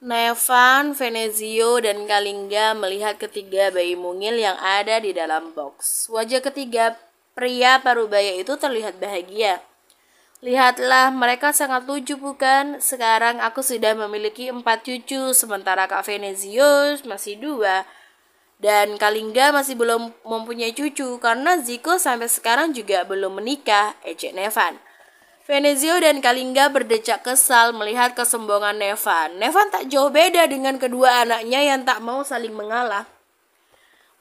Nevan, Venezio, dan Kalingga melihat ketiga bayi mungil yang ada di dalam box. Wajah ketiga pria parubaya itu terlihat bahagia. Lihatlah, mereka sangat lucu bukan? Sekarang aku sudah memiliki empat cucu, sementara Kak Venezio masih dua. Dan Kalingga masih belum mempunyai cucu karena Ziko sampai sekarang juga belum menikah, ejek Nevan. Venezio dan Kalingga berdecak kesal melihat kesombongan Nevan. Nevan tak jauh beda dengan kedua anaknya yang tak mau saling mengalah.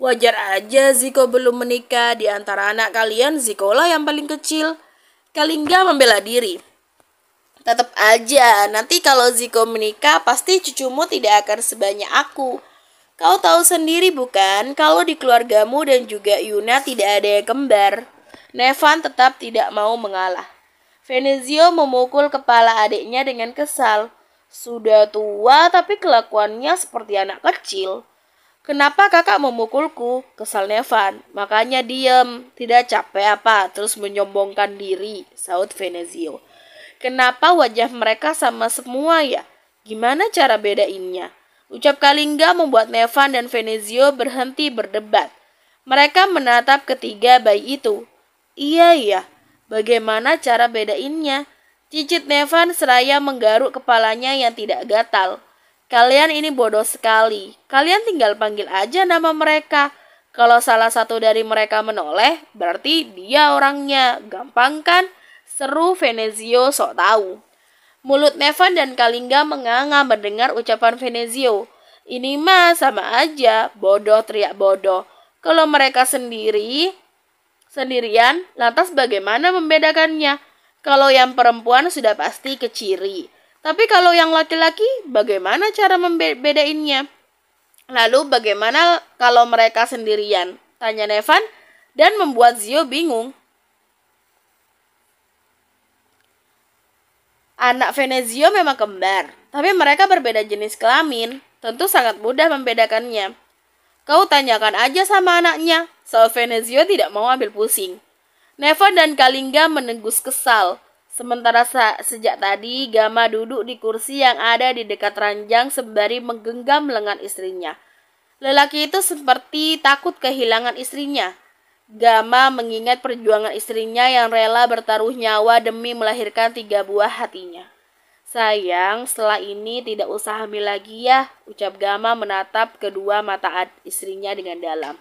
Wajar aja Ziko belum menikah, di antara anak kalian Ziko lah yang paling kecil. Kalingga membela diri. Tetap aja, nanti kalau Ziko menikah pasti cucumu tidak akan sebanyak aku. Kau tahu sendiri bukan, kalau di keluargamu dan juga Yuna tidak ada yang kembar. Nevan tetap tidak mau mengalah. Venezio memukul kepala adiknya dengan kesal. Sudah tua tapi kelakuannya seperti anak kecil. Kenapa kakak memukulku? Kesal Nevan. Makanya diem, tidak capek apa, terus menyombongkan diri, saut Venezio. Kenapa wajah mereka sama semua ya? Gimana cara bedainnya? Ucap Kalingga membuat Nevan dan Venezio berhenti berdebat. Mereka menatap ketiga bayi itu. Iya, iya, Bagaimana cara bedainnya? Cicit Nevan seraya menggaruk kepalanya yang tidak gatal. Kalian ini bodoh sekali. Kalian tinggal panggil aja nama mereka. Kalau salah satu dari mereka menoleh, berarti dia orangnya. Gampang kan? Seru Venezio sok tahu. Mulut Nevan dan Kalinga menganga mendengar ucapan Venezio. Ini mah sama aja, bodoh teriak bodoh. Kalau mereka sendiri, sendirian, lantas bagaimana membedakannya? Kalau yang perempuan sudah pasti keciri, Tapi kalau yang laki-laki, bagaimana cara membedainnya? Lalu bagaimana kalau mereka sendirian? Tanya Nevan dan membuat Zio bingung. Anak Venezio memang kembar, tapi mereka berbeda jenis kelamin. Tentu sangat mudah membedakannya. Kau tanyakan aja sama anaknya, soal Venezio tidak mau ambil pusing. Neva dan Kalinga menegus kesal. Sementara sejak tadi Gama duduk di kursi yang ada di dekat ranjang sembari menggenggam lengan istrinya. Lelaki itu seperti takut kehilangan istrinya. Gama mengingat perjuangan istrinya yang rela bertaruh nyawa demi melahirkan tiga buah hatinya. Sayang, setelah ini tidak usah hamil lagi ya, ucap Gama menatap kedua mata istrinya dengan dalam.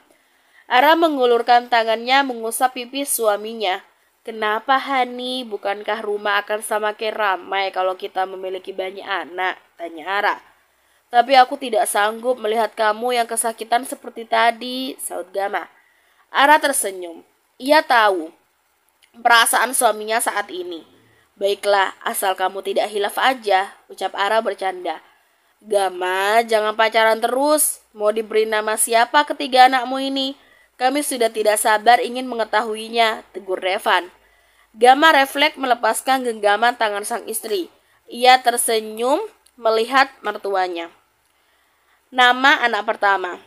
Ara mengulurkan tangannya mengusap pipi suaminya. Kenapa Hani? Bukankah rumah akan semakin ramai kalau kita memiliki banyak anak? Tanya Ara. Tapi aku tidak sanggup melihat kamu yang kesakitan seperti tadi, saud Gama. Ara tersenyum. Ia tahu perasaan suaminya saat ini. Baiklah, asal kamu tidak hilaf aja, ucap Ara bercanda. Gama, jangan pacaran terus. Mau diberi nama siapa ketiga anakmu ini? Kami sudah tidak sabar ingin mengetahuinya, tegur Revan. Gama refleks melepaskan genggaman tangan sang istri. Ia tersenyum melihat mertuanya. Nama anak pertama,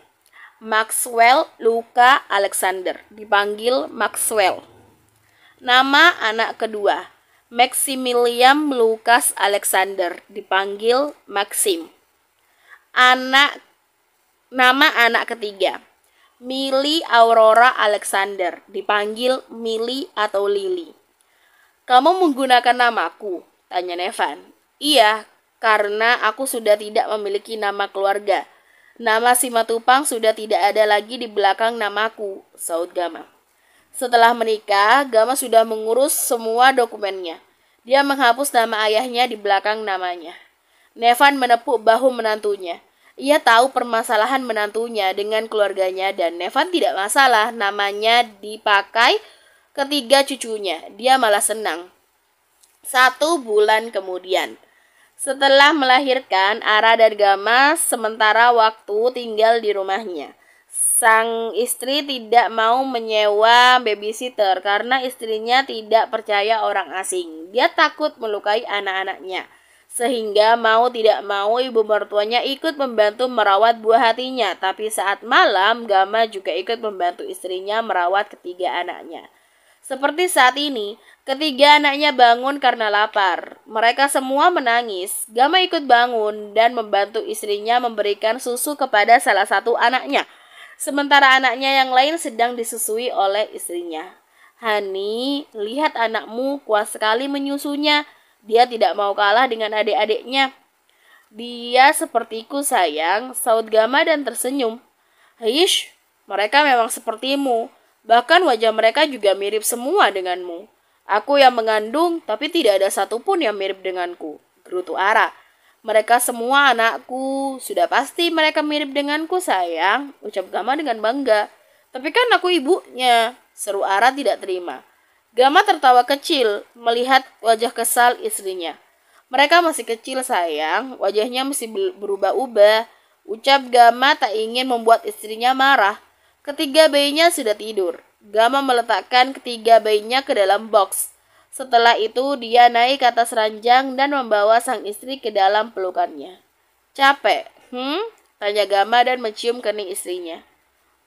Maxwell Luca Alexander, dipanggil Maxwell. Nama anak kedua, Maximilian Lucas Alexander, dipanggil Maxim. Anak nama anak ketiga, Mili Aurora Alexander, dipanggil Mili atau Lili. Kamu menggunakan namaku, tanya Nevan. Iya, karena aku sudah tidak memiliki nama keluarga. Nama Simatupang sudah tidak ada lagi di belakang namaku, saud Gama. Setelah menikah, Gama sudah mengurus semua dokumennya. Dia menghapus nama ayahnya di belakang namanya. Nevan menepuk bahu menantunya. Ia tahu permasalahan menantunya dengan keluarganya dan Nevan tidak masalah namanya dipakai ketiga cucunya. Dia malah senang. Satu bulan kemudian, setelah melahirkan, Ara dan Gama sementara waktu tinggal di rumahnya. Sang istri tidak mau menyewa babysitter karena istrinya tidak percaya orang asing. Dia takut melukai anak-anaknya sehingga mau tidak mau ibu mertuanya ikut membantu merawat buah hatinya. Tapi saat malam, Gama juga ikut membantu istrinya merawat ketiga anaknya. Seperti saat ini, ketiga anaknya bangun karena lapar. Mereka semua menangis. Gama ikut bangun dan membantu istrinya memberikan susu kepada salah satu anaknya. Sementara anaknya yang lain sedang disusui oleh istrinya. Hani, lihat anakmu kuat sekali menyusunya. Dia tidak mau kalah dengan adik-adiknya. Dia sepertiku sayang, saut Gama dan tersenyum. Hish, mereka memang sepertimu. Bahkan wajah mereka juga mirip semua denganmu. Aku yang mengandung, tapi tidak ada satupun yang mirip denganku. Gerutu Ara. Mereka semua anakku. Sudah pasti mereka mirip denganku, sayang. Ucap Gama dengan bangga. Tapi kan aku ibunya. Seru Ara tidak terima. Gama tertawa kecil melihat wajah kesal istrinya. Mereka masih kecil sayang, wajahnya masih berubah-ubah. Ucap Gama tak ingin membuat istrinya marah. Ketiga bayinya sudah tidur. Gama meletakkan ketiga bayinya ke dalam box. Setelah itu dia naik ke atas ranjang dan membawa sang istri ke dalam pelukannya. Capek, hmm? Tanya Gama dan mencium kening istrinya.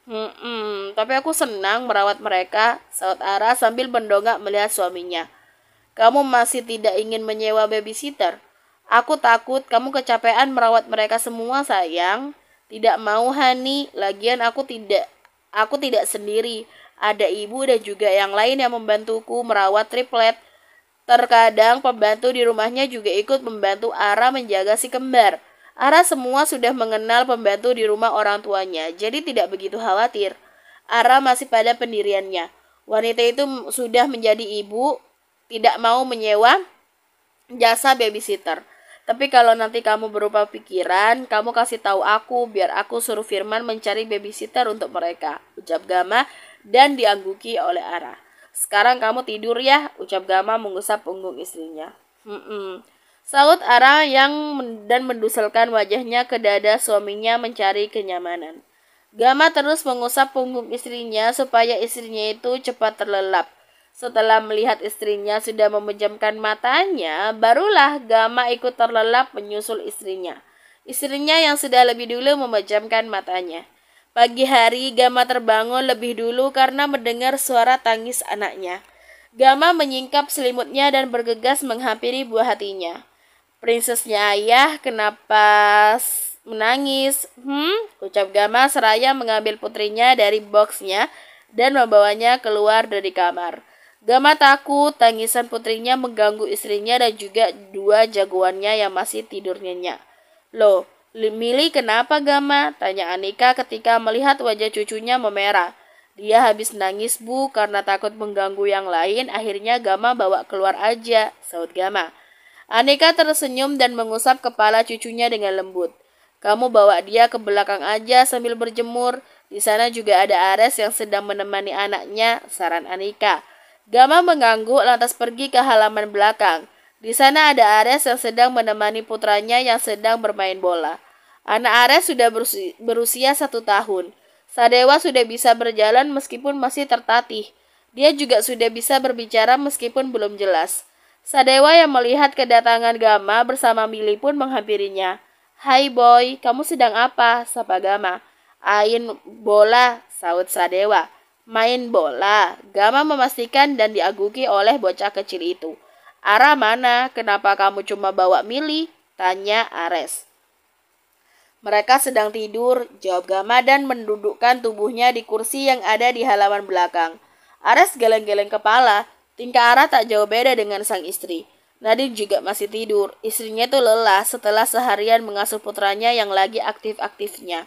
Hmm, tapi aku senang merawat mereka, saut Ara sambil mendongak melihat suaminya. Kamu masih tidak ingin menyewa babysitter? Aku takut kamu kecapean merawat mereka semua, sayang. Tidak mau, Hani. Lagian aku tidak aku tidak sendiri. Ada ibu dan juga yang lain yang membantuku merawat triplet. Terkadang pembantu di rumahnya juga ikut membantu Ara menjaga si kembar. Ara semua sudah mengenal pembantu di rumah orang tuanya, jadi tidak begitu khawatir. Ara masih pada pendiriannya. Wanita itu sudah menjadi ibu, tidak mau menyewa jasa babysitter. Tapi kalau nanti kamu berupa pikiran, kamu kasih tahu aku biar aku suruh Firman mencari babysitter untuk mereka. Ucap Gama dan diangguki oleh Ara. Sekarang kamu tidur ya, ucap Gama mengusap punggung istrinya. Hmm -mm. Sahut Ara yang dan menduselkan wajahnya ke dada suaminya mencari kenyamanan. Gama terus mengusap punggung istrinya supaya istrinya itu cepat terlelap. Setelah melihat istrinya sudah memejamkan matanya, barulah Gama ikut terlelap menyusul istrinya. Istrinya yang sudah lebih dulu memejamkan matanya. Pagi hari, Gama terbangun lebih dulu karena mendengar suara tangis anaknya. Gama menyingkap selimutnya dan bergegas menghampiri buah hatinya. Prinsesnya ayah, kenapa menangis? Hmm? Ucap Gama seraya mengambil putrinya dari boxnya dan membawanya keluar dari kamar. Gama takut tangisan putrinya mengganggu istrinya dan juga dua jagoannya yang masih tidur nyenyak. Loh, Mili kenapa Gama? Tanya Anika ketika melihat wajah cucunya memerah. Dia habis nangis bu karena takut mengganggu yang lain, akhirnya Gama bawa keluar aja, saut Gama. Aneka tersenyum dan mengusap kepala cucunya dengan lembut. Kamu bawa dia ke belakang aja sambil berjemur. Di sana juga ada Ares yang sedang menemani anaknya, saran Anika. Gama mengangguk lantas pergi ke halaman belakang. Di sana ada Ares yang sedang menemani putranya yang sedang bermain bola. Anak Ares sudah berusia satu tahun. Sadewa sudah bisa berjalan meskipun masih tertatih. Dia juga sudah bisa berbicara meskipun belum jelas. Sadewa yang melihat kedatangan Gama bersama Mili pun menghampirinya. Hai boy, kamu sedang apa? Sapa Gama. Ain bola, saut Sadewa. Main bola. Gama memastikan dan diaguki oleh bocah kecil itu. Ara mana? Kenapa kamu cuma bawa Mili? Tanya Ares. Mereka sedang tidur, jawab Gama dan mendudukkan tubuhnya di kursi yang ada di halaman belakang. Ares geleng-geleng kepala, Tingkah Arat tak jauh beda dengan sang istri. Nadir juga masih tidur. Istrinya itu lelah setelah seharian mengasuh putranya yang lagi aktif-aktifnya.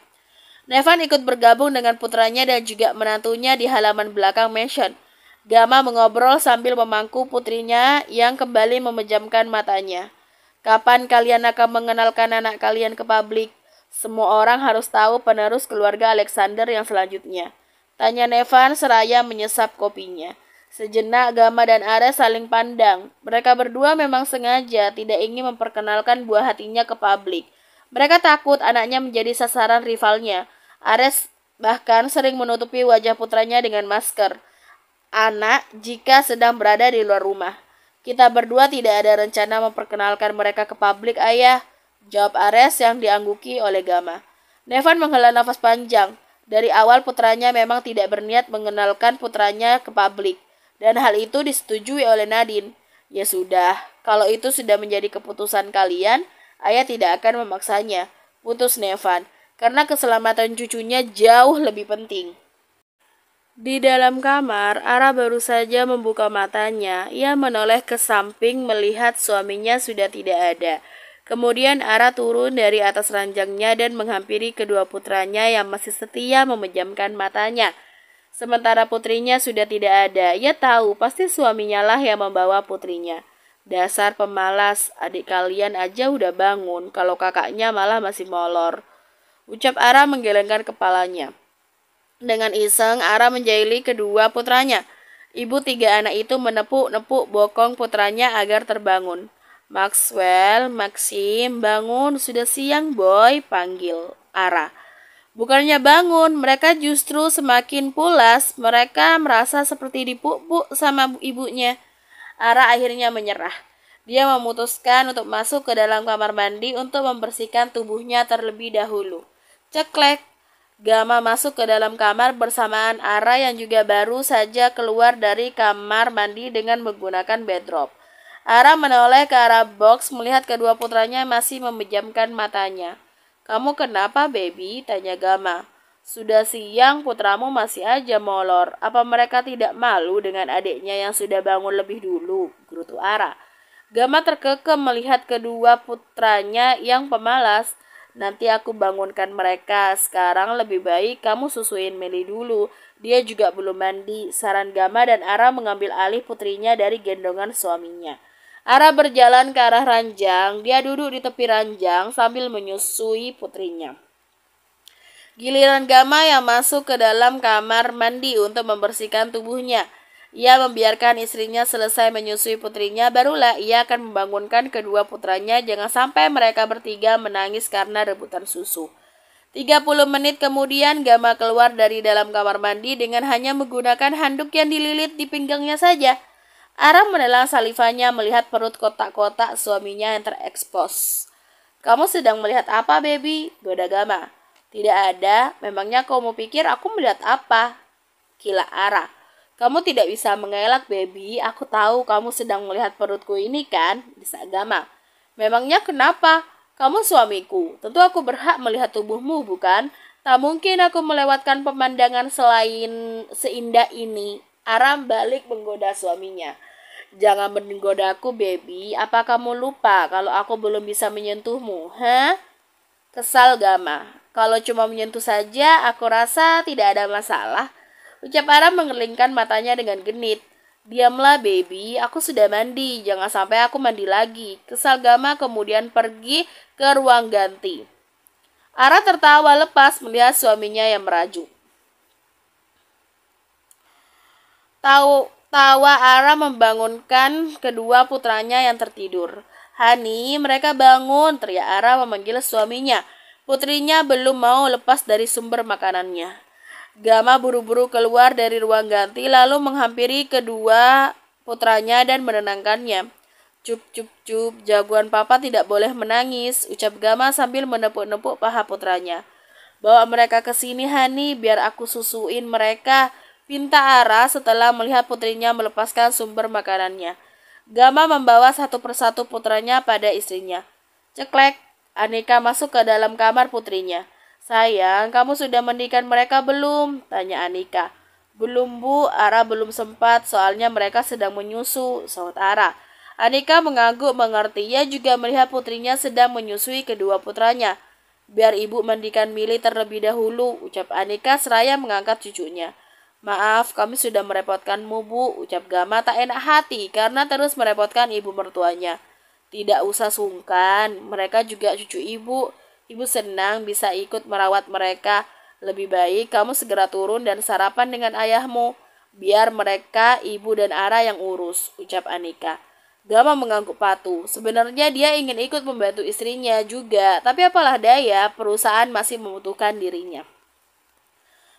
Nevan ikut bergabung dengan putranya dan juga menantunya di halaman belakang mansion. Gama mengobrol sambil memangku putrinya yang kembali memejamkan matanya. Kapan kalian akan mengenalkan anak kalian ke publik? Semua orang harus tahu penerus keluarga Alexander yang selanjutnya. Tanya Nevan seraya menyesap kopinya. Sejenak Gama dan Ares saling pandang. Mereka berdua memang sengaja tidak ingin memperkenalkan buah hatinya ke publik. Mereka takut anaknya menjadi sasaran rivalnya. Ares bahkan sering menutupi wajah putranya dengan masker. Anak jika sedang berada di luar rumah. Kita berdua tidak ada rencana memperkenalkan mereka ke publik, ayah. Jawab Ares yang diangguki oleh Gama. Nevan menghela nafas panjang. Dari awal putranya memang tidak berniat mengenalkan putranya ke publik. Dan hal itu disetujui oleh Nadine. Ya sudah, kalau itu sudah menjadi keputusan kalian, ayah tidak akan memaksanya. Putus Nevan, karena keselamatan cucunya jauh lebih penting. Di dalam kamar, Ara baru saja membuka matanya. Ia menoleh ke samping melihat suaminya sudah tidak ada. Kemudian Ara turun dari atas ranjangnya dan menghampiri kedua putranya yang masih setia memejamkan matanya. Sementara putrinya sudah tidak ada, ia tahu pasti suaminya lah yang membawa putrinya. Dasar pemalas, adik kalian aja udah bangun, kalau kakaknya malah masih molor. Ucap Ara menggelengkan kepalanya. Dengan iseng, Ara menjahili kedua putranya. Ibu tiga anak itu menepuk-nepuk bokong putranya agar terbangun. Maxwell, Maxim, bangun, sudah siang boy, panggil Ara. Bukannya bangun, mereka justru semakin pulas. Mereka merasa seperti dipupuk sama ibunya. Ara akhirnya menyerah. Dia memutuskan untuk masuk ke dalam kamar mandi untuk membersihkan tubuhnya terlebih dahulu. Ceklek. Gama masuk ke dalam kamar bersamaan Ara yang juga baru saja keluar dari kamar mandi dengan menggunakan bedrock. Ara menoleh ke arah box melihat kedua putranya masih memejamkan matanya. Kamu kenapa, baby? Tanya Gama. Sudah siang, putramu masih aja molor. Apa mereka tidak malu dengan adiknya yang sudah bangun lebih dulu? Gerutu Ara. Gama terkekeh melihat kedua putranya yang pemalas. Nanti aku bangunkan mereka. Sekarang lebih baik kamu susuin Meli dulu. Dia juga belum mandi. Saran Gama dan Ara mengambil alih putrinya dari gendongan suaminya. Ara berjalan ke arah ranjang, dia duduk di tepi ranjang sambil menyusui putrinya. Giliran Gama yang masuk ke dalam kamar mandi untuk membersihkan tubuhnya. Ia membiarkan istrinya selesai menyusui putrinya, barulah ia akan membangunkan kedua putranya. Jangan sampai mereka bertiga menangis karena rebutan susu. 30 menit kemudian Gama keluar dari dalam kamar mandi dengan hanya menggunakan handuk yang dililit di pinggangnya saja. Aram menelan salivanya melihat perut kotak-kotak suaminya yang terekspos. Kamu sedang melihat apa, baby? Goda Gama. Tidak ada, memangnya kau mau pikir aku melihat apa? Kila Ara. Kamu tidak bisa mengelak, baby. Aku tahu kamu sedang melihat perutku ini, kan? Desa Gama. Memangnya kenapa? Kamu suamiku. Tentu aku berhak melihat tubuhmu, bukan? Tak mungkin aku melewatkan pemandangan selain seindah ini. Aram balik menggoda suaminya. Jangan menggoda aku, baby. Apa kamu lupa kalau aku belum bisa menyentuhmu? Hah? Kesal Gama. Kalau cuma menyentuh saja, aku rasa tidak ada masalah. Ucap Ara mengelingkan matanya dengan genit. Diamlah, baby. Aku sudah mandi. Jangan sampai aku mandi lagi. Kesal Gama kemudian pergi ke ruang ganti. Ara tertawa lepas melihat suaminya yang merajuk. Tahu Tawa Ara membangunkan kedua putranya yang tertidur. Hani, mereka bangun, teriak Ara memanggil suaminya. Putrinya belum mau lepas dari sumber makanannya. Gama buru-buru keluar dari ruang ganti lalu menghampiri kedua putranya dan menenangkannya. Cup cup cup, jagoan papa tidak boleh menangis, ucap Gama sambil menepuk-nepuk paha putranya. Bawa mereka ke sini Hani, biar aku susuin mereka pinta Ara setelah melihat putrinya melepaskan sumber makanannya. Gama membawa satu persatu putranya pada istrinya. Ceklek, Anika masuk ke dalam kamar putrinya. Sayang, kamu sudah mendikan mereka belum? Tanya Anika. Belum bu, Ara belum sempat soalnya mereka sedang menyusu, saut Ara. Anika mengangguk mengerti, ia juga melihat putrinya sedang menyusui kedua putranya. Biar ibu mendikan Mili terlebih dahulu, ucap Anika seraya mengangkat cucunya. Maaf, kami sudah merepotkanmu, Bu, ucap Gama tak enak hati karena terus merepotkan ibu mertuanya. Tidak usah sungkan, mereka juga cucu ibu. Ibu senang bisa ikut merawat mereka. Lebih baik kamu segera turun dan sarapan dengan ayahmu. Biar mereka, ibu dan Ara yang urus, ucap Anika. Gama mengangguk patuh. Sebenarnya dia ingin ikut membantu istrinya juga, tapi apalah daya, perusahaan masih membutuhkan dirinya.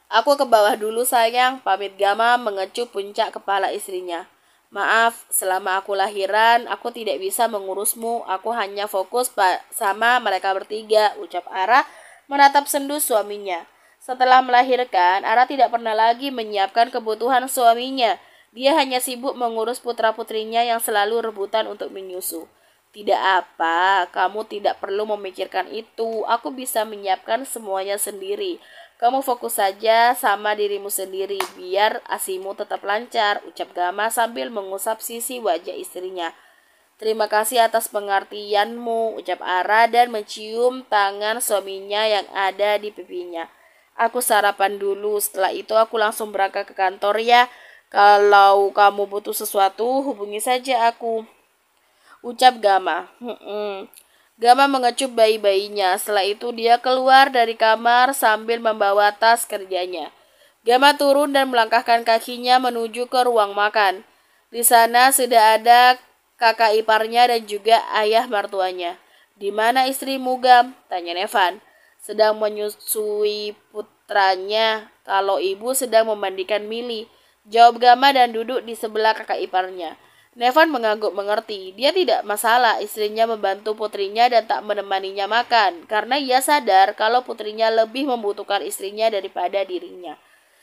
Aku ke bawah dulu sayang, pamit Gama mengecup puncak kepala istrinya. Maaf, selama aku lahiran, aku tidak bisa mengurusmu. Aku hanya fokus sama mereka bertiga, ucap Ara menatap sendu suaminya. Setelah melahirkan, Ara tidak pernah lagi menyiapkan kebutuhan suaminya. Dia hanya sibuk mengurus putra-putrinya yang selalu rebutan untuk menyusu. Tidak apa, kamu tidak perlu memikirkan itu. Aku bisa menyiapkan semuanya sendiri. Kamu fokus saja sama dirimu sendiri biar asimu tetap lancar, ucap Gama sambil mengusap sisi wajah istrinya. Terima kasih atas pengertianmu, ucap Ara dan mencium tangan suaminya yang ada di pipinya. Aku sarapan dulu, setelah itu aku langsung berangkat ke kantor ya. Kalau kamu butuh sesuatu, hubungi saja aku. Ucap Gama. Hmm, hmm. Gama mengecup bayi-bayinya. Setelah itu dia keluar dari kamar sambil membawa tas kerjanya. Gama turun dan melangkahkan kakinya menuju ke ruang makan. Di sana sudah ada kakak iparnya dan juga ayah mertuanya. Di mana istri Gam? Tanya Nevan. Sedang menyusui putranya kalau ibu sedang memandikan Mili. Jawab Gama dan duduk di sebelah kakak iparnya. Nevan mengangguk mengerti. Dia tidak masalah istrinya membantu putrinya dan tak menemaninya makan, karena ia sadar kalau putrinya lebih membutuhkan istrinya daripada dirinya.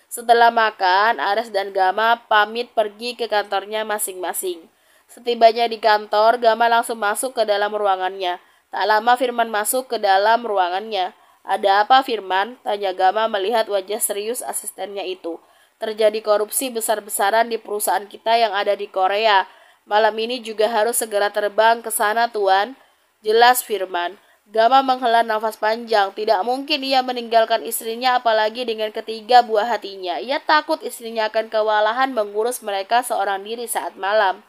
Setelah makan, Ares dan Gama pamit pergi ke kantornya masing-masing. Setibanya di kantor, Gama langsung masuk ke dalam ruangannya. Tak lama Firman masuk ke dalam ruangannya. Ada apa Firman? Tanya Gama melihat wajah serius asistennya itu. Terjadi korupsi besar-besaran di perusahaan kita yang ada di Korea Malam ini juga harus segera terbang ke sana, Tuan. Jelas firman. Gama menghela nafas panjang. Tidak mungkin ia meninggalkan istrinya apalagi dengan ketiga buah hatinya. Ia takut istrinya akan kewalahan mengurus mereka seorang diri saat malam.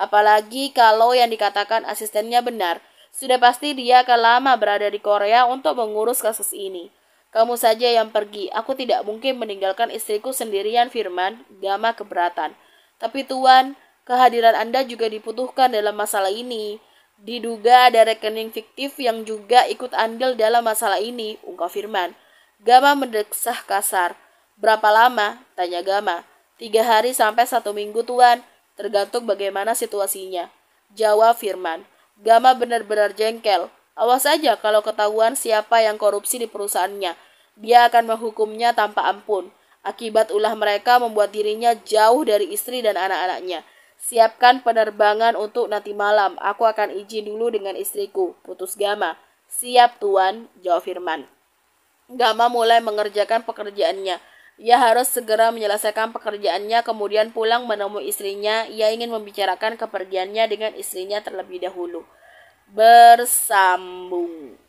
Apalagi kalau yang dikatakan asistennya benar. Sudah pasti dia akan lama berada di Korea untuk mengurus kasus ini. Kamu saja yang pergi. Aku tidak mungkin meninggalkan istriku sendirian, Firman. Gama keberatan. Tapi Tuan, Kehadiran Anda juga dibutuhkan dalam masalah ini. Diduga ada rekening fiktif yang juga ikut andil dalam masalah ini, ungkap Firman. Gama mendesah kasar. Berapa lama? Tanya Gama. Tiga hari sampai satu minggu, Tuan. Tergantung bagaimana situasinya. Jawab Firman. Gama benar-benar jengkel. Awas saja kalau ketahuan siapa yang korupsi di perusahaannya. Dia akan menghukumnya tanpa ampun. Akibat ulah mereka membuat dirinya jauh dari istri dan anak-anaknya. Siapkan penerbangan untuk nanti malam. Aku akan izin dulu dengan istriku. Putus Gama. Siap tuan, jawab Firman. Gama mulai mengerjakan pekerjaannya. Ia harus segera menyelesaikan pekerjaannya, kemudian pulang menemui istrinya. Ia ingin membicarakan kepergiannya dengan istrinya terlebih dahulu. Bersambung.